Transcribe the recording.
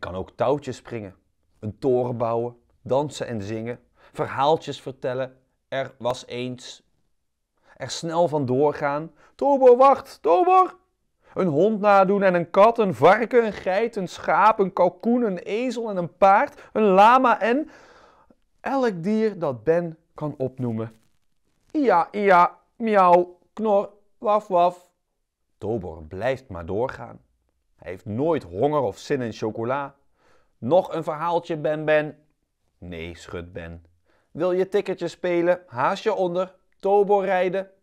Hij kan ook touwtjes springen, een toren bouwen, dansen en zingen, verhaaltjes vertellen. Er was eens. Er snel van doorgaan. Tobor wacht, Tobor. Een hond nadoen en een kat, een varken, een geit, een schaap, een kalkoen, een ezel en een paard, een lama en elk dier dat Ben kan opnoemen. Ja, ja, miauw, knor, waf, waf. Tobor blijft maar doorgaan. Hij heeft nooit honger of zin in chocola. Nog een verhaaltje, Ben Ben. Nee, schud Ben. Wil je ticketje spelen? Haas je onder. Tobo rijden.